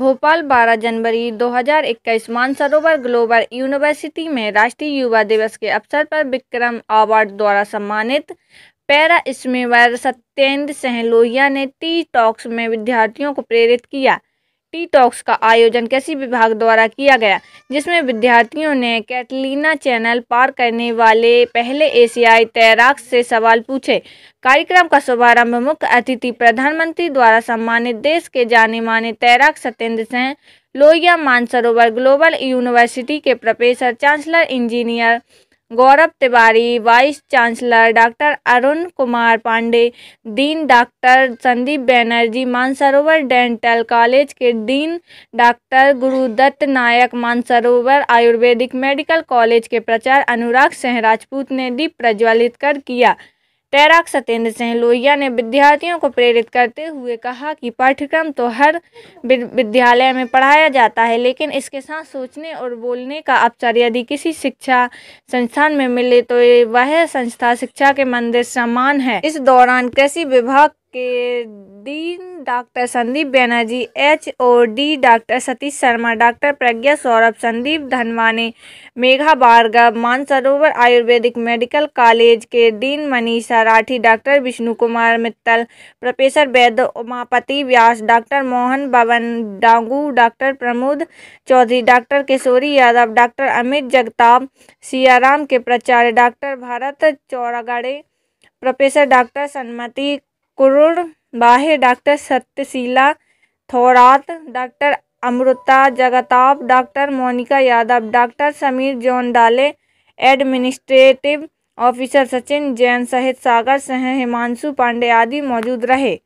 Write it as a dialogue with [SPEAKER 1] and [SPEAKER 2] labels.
[SPEAKER 1] भोपाल 12 जनवरी 2021 Mansarovar global university में राष्ट्रीय युवा दिवस के अवसर पर विक्रम अवार्ड द्वारा सम्मानित पैरा स्मेवर सत्येंद्र सहलोहिया ने टी टॉक्स में विद्यार्थियों को प्रेरित किया टी टॉक्स का आयोजन कृषि विभाग द्वारा किया गया जिसमें विद्यार्थियों ने कैटलीना चैनल पार करने वाले पहले एशियाई तैराक से सवाल पूछे कार्यक्रम का शुभारंभ मुख्य अतिथि प्रधानमंत्री द्वारा सम्मानित देश के जाने माने तैराक सत्येंद्र सिंह लोहिया मानसरोवर ग्लोबल यूनिवर्सिटी के professor chancellor engineer Gaurav Tiwari vice chancellor doctor Arun Kumar Pande dean doctor Sandeep Banerjee Mansarovar dental college के dean doctor Gurudutt Nayak Mansarovar Ayurvedic medical college के प्रचार अनुराग सिंह राजपूत ने दीप प्रज्वलित कर किया तैराक सत्येंद्र सिंह लोहिया ने विद्यार्थियों को प्रेरित करते हुए कहा कि पाठ्यक्रम तो हर विद्यालय में पढ़ाया जाता है लेकिन इसके साथ सोचने और बोलने का अवसर यदि किसी शिक्षा संस्थान में मिले तो वह संस्था शिक्षा के मंदिर समान है इस दौरान कृषि विभाग के dean doctor Sandeep Banerjee H O D doctor Satish Sharma doctor Pragya Saurabh Sandeep Dhanwane Megha Bhargav Mansarovar Ayurvedic medical college के dean Manisha Rathi doctor Vishnu Kumar Mittal professor Vaid Umapati Vyas doctor Mohan Bhawan Dangu doctor Pramod Chaudhary doctor Kishori Yadav doctor Amit Jagtap Siyaram के प्राचार्य doctor Bharat Chauragade professor doctor Sanmati Kurur Bahe doctor Satyashila Thorat doctor Amrita Jagtap doctor Monika Yadav doctor Sameer Dale administrative officer Sachin Jain सहित सागर सह हिमांशु पांडे आदि मौजूद रहे